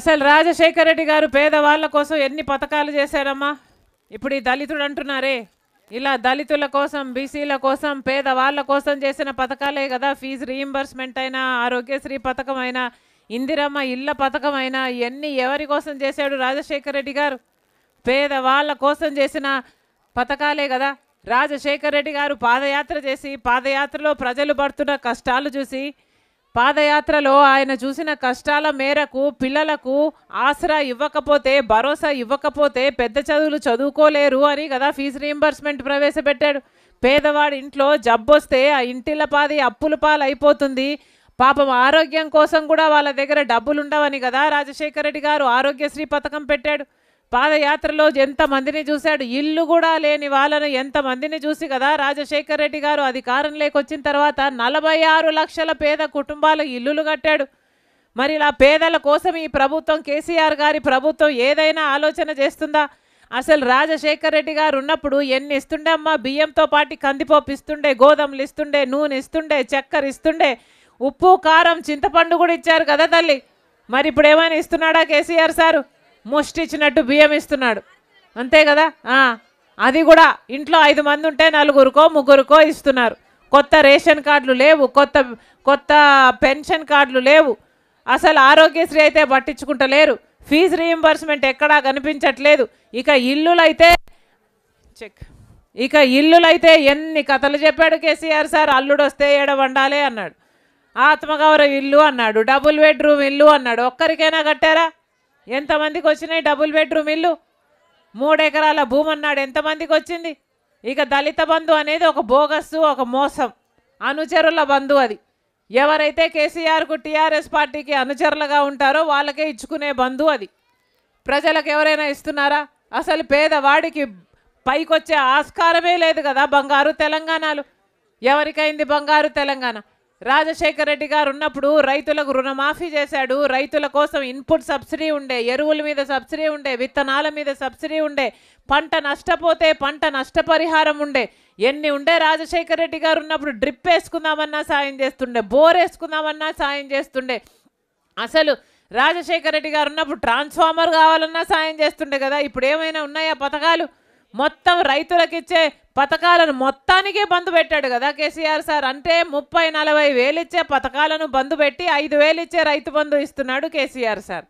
అసలు రాజశేఖర రెడ్డి గారు పేదవాళ్ళ కోసం ఎన్ని పథకాలు చేశారమ్మా ఇప్పుడు ఈ దళితుడు అంటున్నారే ఇలా దళితుల కోసం బీసీల కోసం పేదవాళ్ళ కోసం చేసిన పథకాలే కదా ఫీజు రీయింబర్స్మెంట్ అయినా ఆరోగ్యశ్రీ పథకం అయినా ఇందిరమ్మ ఇళ్ళ పథకం అయినా ఇవన్నీ ఎవరి కోసం చేశాడు రాజశేఖర రెడ్డి గారు పేదవాళ్ళ కోసం చేసిన పథకాలే కదా రాజశేఖర రెడ్డి గారు పాదయాత్ర చేసి పాదయాత్రలో ప్రజలు పడుతున్న కష్టాలు చూసి పాదయాత్రలో ఆయన చూసిన కష్టాల మేరకు పిల్లలకు ఆసరా ఇవ్వకపోతే భరోసా ఇవ్వకపోతే పెద్ద చదువులు చదువుకోలేరు అని కదా ఫీజు రీఎంబర్స్మెంట్ ప్రవేశపెట్టాడు పేదవాడి ఇంట్లో జబ్బొస్తే ఆ ఇంటిల పాది అప్పుల పాలైపోతుంది పాపం ఆరోగ్యం కోసం కూడా వాళ్ళ దగ్గర డబ్బులుండవని కదా రాజశేఖర రెడ్డి గారు ఆరోగ్యశ్రీ పథకం పెట్టాడు పాదయాత్రలో ఎంతమందిని చూశాడు ఇల్లు కూడా లేని వాళ్ళను ఎంతమందిని చూసి కదా రాజశేఖర్ రెడ్డి గారు అధికారం లేకొచ్చిన తర్వాత నలభై ఆరు లక్షల పేద కుటుంబాలు ఇల్లులు కట్టాడు మరి ఇలా పేదల కోసం ఈ ప్రభుత్వం కేసీఆర్ గారి ప్రభుత్వం ఏదైనా ఆలోచన చేస్తుందా అసలు రాజశేఖర్ రెడ్డి గారు ఉన్నప్పుడు ఎన్ని ఇస్తుండే అమ్మా బియ్యంతో పాటు కందిపప్పు ఇస్తుండే గోధుమలు ఇస్తుండే నూనె ఇస్తుండే చక్కెర ఇస్తుండే ఉప్పు కారం చింతపండు కూడా ఇచ్చారు కదా తల్లి మరి ఇప్పుడు ఏమైనా ఇస్తున్నాడా కేసీఆర్ సారు ముష్టిచ్చినట్టు బియ్యం ఇస్తున్నాడు అంతే కదా అది కూడా ఇంట్లో ఐదు మంది ఉంటే నలుగురికో ముగ్గురికో ఇస్తున్నారు కొత్త రేషన్ కార్డులు లేవు కొత్త కొత్త పెన్షన్ కార్డులు లేవు అసలు ఆరోగ్యశ్రీ అయితే పట్టించుకుంటలేరు ఫీజు రీఎంబర్స్మెంట్ ఎక్కడా కనిపించట్లేదు ఇక ఇల్లులైతే చెక్ ఇక ఇల్లులైతే ఎన్ని కథలు చెప్పాడు కేసీఆర్ సార్ అల్లుడు వస్తే వండాలే అన్నాడు ఆత్మగౌరవ ఇల్లు అన్నాడు డబుల్ బెడ్రూమ్ ఇల్లు అన్నాడు ఒక్కరికైనా కట్టారా ఎంతమందికి వచ్చినాయి డబుల్ బెడ్రూమ్ ఇల్లు మూడెకరాల భూమి అన్నాడు ఎంతమందికి వచ్చింది ఇక దళిత బంధు అనేది ఒక బోగస్సు ఒక మోసం అనుచరుల బంధు అది ఎవరైతే కేసీఆర్కు టీఆర్ఎస్ పార్టీకి అనుచరులుగా ఉంటారో వాళ్ళకే ఇచ్చుకునే బంధు అది ప్రజలకు ఎవరైనా ఇస్తున్నారా అసలు పేదవాడికి పైకొచ్చే ఆస్కారమే లేదు కదా బంగారు తెలంగాణలు ఎవరికైంది బంగారు తెలంగాణ రాజశేఖర రెడ్డి గారు ఉన్నప్పుడు రైతులకు రుణమాఫీ చేశాడు రైతుల కోసం ఇన్పుట్ సబ్సిడీ ఉండే ఎరువుల మీద సబ్సిడీ ఉండే విత్తనాల మీద సబ్సిడీ ఉండే పంట నష్టపోతే పంట నష్టపరిహారం ఉండే ఎన్ని ఉండే రాజశేఖర రెడ్డి గారు ఉన్నప్పుడు డ్రిప్ వేసుకుందామన్నా సాయం చేస్తుండే బోర్ వేసుకుందామన్నా సాయం చేస్తుండే అసలు రాజశేఖర రెడ్డి గారు ఉన్నప్పుడు ట్రాన్స్ఫార్మర్ కావాలన్నా సాయం చేస్తుండే కదా ఇప్పుడు ఏమైనా ఉన్నాయా పథకాలు మొత్తం రైతులకు ఇచ్చే పథకాలను మొత్తానికే బంధు పెట్టాడు కదా కేసీఆర్ సార్ అంటే ముప్పై నలభై వేలు ఇచ్చే పథకాలను బంద్ పెట్టి ఐదు వేలు ఇచ్చే రైతు బంధు ఇస్తున్నాడు కేసీఆర్ సార్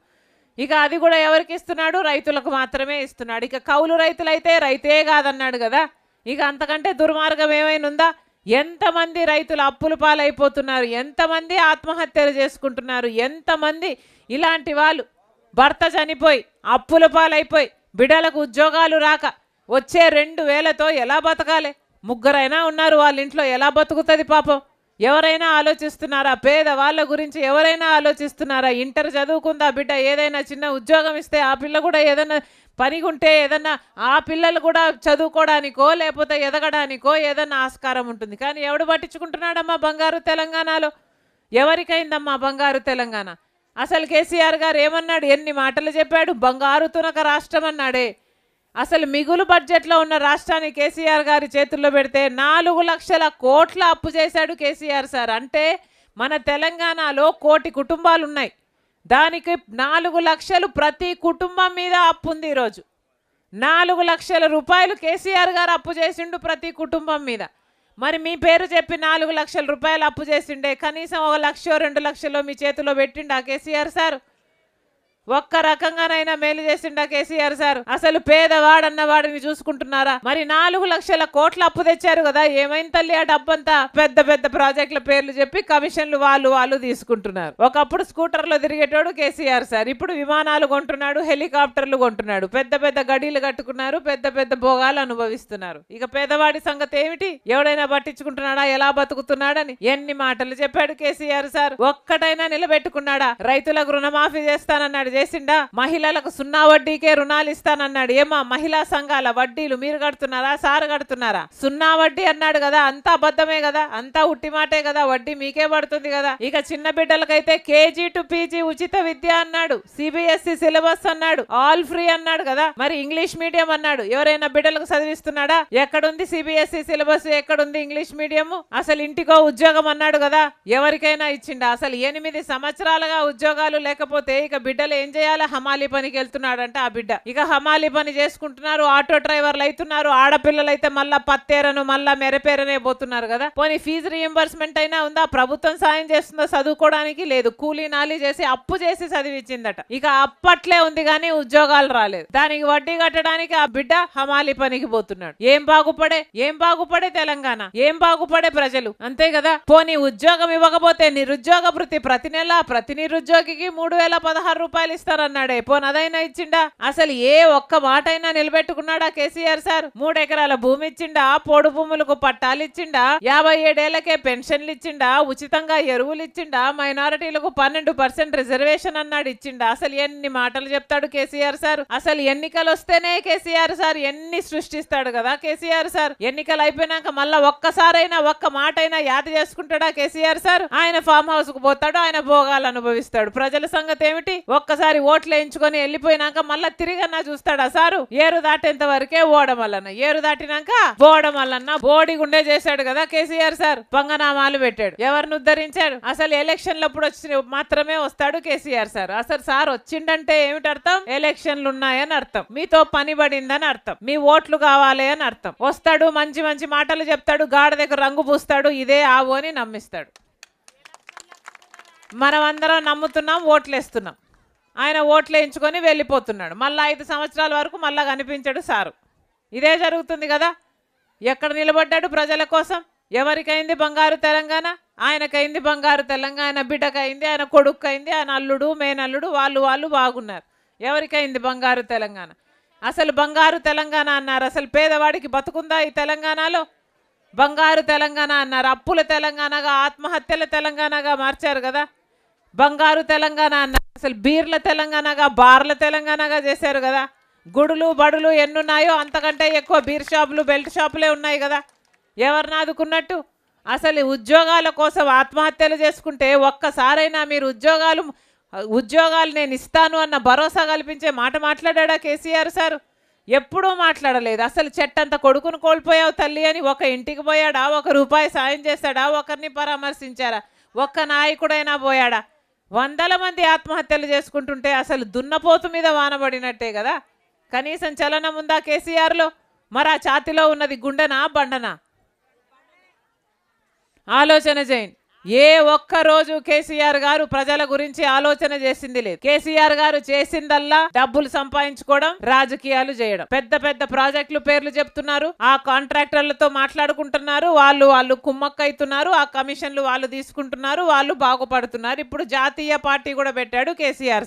ఇక అది కూడా ఎవరికి ఇస్తున్నాడు రైతులకు మాత్రమే ఇస్తున్నాడు ఇక కౌలు రైతులైతే రైతే కాదన్నాడు కదా ఇక అంతకంటే దుర్మార్గం ఏమైనా ఎంతమంది రైతులు అప్పులు పాలైపోతున్నారు ఎంతమంది ఆత్మహత్యలు చేసుకుంటున్నారు ఎంతమంది ఇలాంటి వాళ్ళు భర్త చనిపోయి అప్పుల పాలైపోయి బిడలకు ఉద్యోగాలు రాక వచ్చే రెండు వేలతో ఎలా బతకాలి ముగ్గురైనా ఉన్నారు వాళ్ళ ఇంట్లో ఎలా బతుకుతుంది పాపం ఎవరైనా ఆలోచిస్తున్నారా పేద వాళ్ళ గురించి ఎవరైనా ఆలోచిస్తున్నారా ఇంటర్ చదువుకుందా బిడ్డ ఏదైనా చిన్న ఉద్యోగం ఇస్తే ఆ పిల్ల కూడా ఏదైనా ఉంటే ఏదన్నా ఆ పిల్లలు కూడా చదువుకోవడానికో లేకపోతే ఎదగడానికో ఏదన్నా ఆస్కారం ఉంటుంది కానీ ఎవడు పట్టించుకుంటున్నాడమ్మా బంగారు తెలంగాణలో ఎవరికైందమ్మా బంగారు తెలంగాణ అసలు కేసీఆర్ గారు ఏమన్నాడు ఎన్ని మాటలు చెప్పాడు బంగారు తునక రాష్ట్రం అన్నాడే అసలు మిగులు బడ్జెట్లో ఉన్న రాష్ట్రాన్ని కేసీఆర్ గారి చేతుల్లో పెడితే నాలుగు లక్షల కోట్ల అప్పు చేశాడు కేసీఆర్ సార్ అంటే మన తెలంగాణలో కోటి కుటుంబాలు ఉన్నాయి దానికి నాలుగు లక్షలు ప్రతి కుటుంబం మీద అప్పు ఉంది ఈరోజు నాలుగు లక్షల రూపాయలు కేసీఆర్ గారు అప్పు చేసిండు ప్రతి కుటుంబం మీద మరి మీ పేరు చెప్పి నాలుగు లక్షల రూపాయలు అప్పు చేసిండే కనీసం ఒక లక్ష రెండు లక్షలు మీ చేతిలో పెట్టిండు ఆ కేసీఆర్ సార్ ఒక్క రకంగానైనా మేలు చేసిండా కేసీఆర్ సార్ అసలు పేదవాడన్న వాడిని చూసుకుంటున్నారా మరి నాలుగు లక్షల కోట్ల అప్పు తెచ్చారు కదా ఏమైంది తల్లి ఆ డబ్బంతా పెద్ద పెద్ద ప్రాజెక్టుల పేర్లు చెప్పి కమిషన్లు వాళ్ళు వాళ్ళు తీసుకుంటున్నారు ఒకప్పుడు స్కూటర్లో తిరిగేటోడు కేసీఆర్ సార్ ఇప్పుడు విమానాలు కొంటున్నాడు హెలికాప్టర్లు కొంటున్నాడు పెద్ద పెద్ద గడీలు కట్టుకున్నారు పెద్ద పెద్ద భోగాలు అనుభవిస్తున్నారు ఇక పేదవాడి సంగతి ఏమిటి ఎవడైనా పట్టించుకుంటున్నాడా ఎలా బతుకుతున్నాడని ఎన్ని మాటలు చెప్పాడు కేసీఆర్ సార్ ఒక్కటైనా నిలబెట్టుకున్నాడా రైతులకు రుణమాఫీ చేస్తానన్నాడు వేసిండా మహిళలకు సున్నా వడ్డీకే రుణాలు ఇస్తానన్నాడు ఏమా మహిళా సంఘాల వడ్డీలు మీరు కడుతున్నారా సార్ కడుతున్నారా సున్నా వడ్డీ అన్నాడు కదా అంతా అబద్ధమే కదా అంతా ఉట్టి మాటే కదా వడ్డీ మీకే పడుతుంది కదా ఇక చిన్న బిడ్డలకైతే కేజీ టు పీజీ ఉచిత విద్య అన్నాడు సిబిఎస్ఈ సిలబస్ అన్నాడు ఆల్ ఫ్రీ అన్నాడు కదా మరి ఇంగ్లీష్ మీడియం అన్నాడు ఎవరైనా బిడ్డలకు చదివిస్తున్నాడా ఎక్కడుంది సిబిఎస్ఈ సిలబస్ ఎక్కడుంది ఇంగ్లీష్ మీడియం అసలు ఇంటికో ఉద్యోగం అన్నాడు కదా ఎవరికైనా ఇచ్చిండా అసలు ఎనిమిది సంవత్సరాలుగా ఉద్యోగాలు లేకపోతే ఇక బిడ్డలు ఏం ఏం చేయాలి హమాలి పనికి వెళ్తున్నాడంట ఆ బిడ్డ ఇక హమాలి పని చేసుకుంటున్నారు ఆటో డ్రైవర్లు అవుతున్నారు ఆడపిల్లలు అయితే మళ్ళా పత్తేరను మళ్ళా మెరపేరనే పోతున్నారు కదా పోనీ ఫీజు రీఎంబర్స్మెంట్ అయినా ఉందా ప్రభుత్వం సాయం చేస్తుందా చదువుకోవడానికి లేదు కూలీ నాలి చేసి అప్పు చేసి చదివించిందట ఇక అప్పట్లే ఉంది కానీ ఉద్యోగాలు రాలేదు దానికి వడ్డీ కట్టడానికి ఆ బిడ్డ హమాలి పనికి పోతున్నాడు ఏం బాగుపడే ఏం బాగుపడే తెలంగాణ ఏం బాగుపడే ప్రజలు అంతే కదా పోనీ ఉద్యోగం ఇవ్వకపోతే నిరుద్యోగ వృత్తి ప్రతి నెల ప్రతి నిరుద్యోగికి మూడు వేల పదహారు రూపాయలు రూపాయలు ఇస్తారన్నాడే పోనదైనా అదైనా ఇచ్చిండా అసలు ఏ ఒక్క మాట అయినా నిలబెట్టుకున్నాడా కేసీఆర్ సార్ మూడు ఎకరాల భూమి ఇచ్చిండా పోడు భూములకు పట్టాలు ఇచ్చిండా యాభై ఏడేళ్లకే పెన్షన్లు ఇచ్చిండా ఉచితంగా ఎరువులు ఇచ్చిండా మైనారిటీలకు పన్నెండు పర్సెంట్ రిజర్వేషన్ అన్నాడు ఇచ్చిండా అసలు ఎన్ని మాటలు చెప్తాడు కేసీఆర్ సార్ అసలు ఎన్నికలు వస్తేనే కేసీఆర్ సార్ ఎన్ని సృష్టిస్తాడు కదా కేసీఆర్ సార్ ఎన్నికలు అయిపోయినాక మళ్ళా ఒక్కసారైనా ఒక్క మాట అయినా యాద చేసుకుంటాడా కేసీఆర్ సార్ ఆయన ఫామ్ హౌస్ కు పోతాడు ఆయన భోగాలు అనుభవిస్తాడు ప్రజల సంగతి ఏమిటి ఒక్క ఒక్కసారి ఓట్లు వేయించుకొని వెళ్ళిపోయినాక మళ్ళా తిరిగన్నా చూస్తాడు సారు ఏరు దాటేంత వరకే ఓడమల్లన్న ఏరు దాటినాక బోడమల్లన్న బోడి గుండె చేశాడు కదా కేసీఆర్ సార్ పంగనామాలు పెట్టాడు ఎవరిని ఉద్ధరించాడు అసలు ఎలక్షన్లప్పుడు వచ్చి మాత్రమే వస్తాడు కేసీఆర్ సార్ అసలు సార్ వచ్చిండంటే ఏమిటి అర్థం ఎలక్షన్లు ఉన్నాయని అర్థం మీతో పని పడిందని అర్థం మీ ఓట్లు కావాలి అని అర్థం వస్తాడు మంచి మంచి మాటలు చెప్తాడు గాడి దగ్గర రంగు పూస్తాడు ఇదే ఆవు అని నమ్మిస్తాడు మనం అందరం నమ్ముతున్నాం ఓట్లేస్తున్నాం ఆయన ఓట్లేయించుకొని వెళ్ళిపోతున్నాడు మళ్ళీ ఐదు సంవత్సరాల వరకు మళ్ళా కనిపించాడు సారు ఇదే జరుగుతుంది కదా ఎక్కడ నిలబడ్డాడు ప్రజల కోసం ఎవరికైంది బంగారు తెలంగాణ ఆయనకైంది బంగారు తెలంగాణ బిడ్డకైంది ఆయన అయింది ఆయన అల్లుడు మేనల్లుడు వాళ్ళు వాళ్ళు బాగున్నారు ఎవరికైంది బంగారు తెలంగాణ అసలు బంగారు తెలంగాణ అన్నారు అసలు పేదవాడికి బతుకుందా ఈ తెలంగాణలో బంగారు తెలంగాణ అన్నారు అప్పుల తెలంగాణగా ఆత్మహత్యల తెలంగాణగా మార్చారు కదా బంగారు తెలంగాణ అన్నారు అసలు బీర్ల తెలంగాణగా బార్ల తెలంగాణగా చేశారు కదా గుడులు బడులు ఎన్నున్నాయో అంతకంటే ఎక్కువ బీర్ షాపులు బెల్ట్ షాపులే ఉన్నాయి కదా ఎవరిని ఆదుకున్నట్టు అసలు ఉద్యోగాల కోసం ఆత్మహత్యలు చేసుకుంటే ఒక్కసారైనా మీరు ఉద్యోగాలు ఉద్యోగాలు నేను ఇస్తాను అన్న భరోసా కల్పించే మాట మాట్లాడా కేసీఆర్ సారు ఎప్పుడూ మాట్లాడలేదు అసలు చెట్టంత కొడుకును కోల్పోయావు తల్లి అని ఒక ఇంటికి పోయాడా ఒక రూపాయి సాయం చేశాడా ఒకరిని పరామర్శించారా ఒక్క నాయకుడైనా పోయాడా వందల మంది ఆత్మహత్యలు చేసుకుంటుంటే అసలు దున్నపోతు మీద వానబడినట్టే కదా కనీసం చలనం ఉందా కేసీఆర్లో మరి ఆ ఛాతిలో ఉన్నది గుండెనా బండనా ఆలోచన చేయండి ఏ ఒక్క రోజు కేసీఆర్ గారు ప్రజల గురించి ఆలోచన చేసింది లేదు కేసీఆర్ గారు చేసిందల్లా డబ్బులు సంపాదించుకోవడం రాజకీయాలు చేయడం పెద్ద పెద్ద ప్రాజెక్టులు పేర్లు చెప్తున్నారు ఆ కాంట్రాక్టర్లతో మాట్లాడుకుంటున్నారు వాళ్ళు వాళ్ళు కుమ్మక్క ఆ కమిషన్లు వాళ్ళు తీసుకుంటున్నారు వాళ్ళు బాగుపడుతున్నారు ఇప్పుడు జాతీయ పార్టీ కూడా పెట్టాడు కేసీఆర్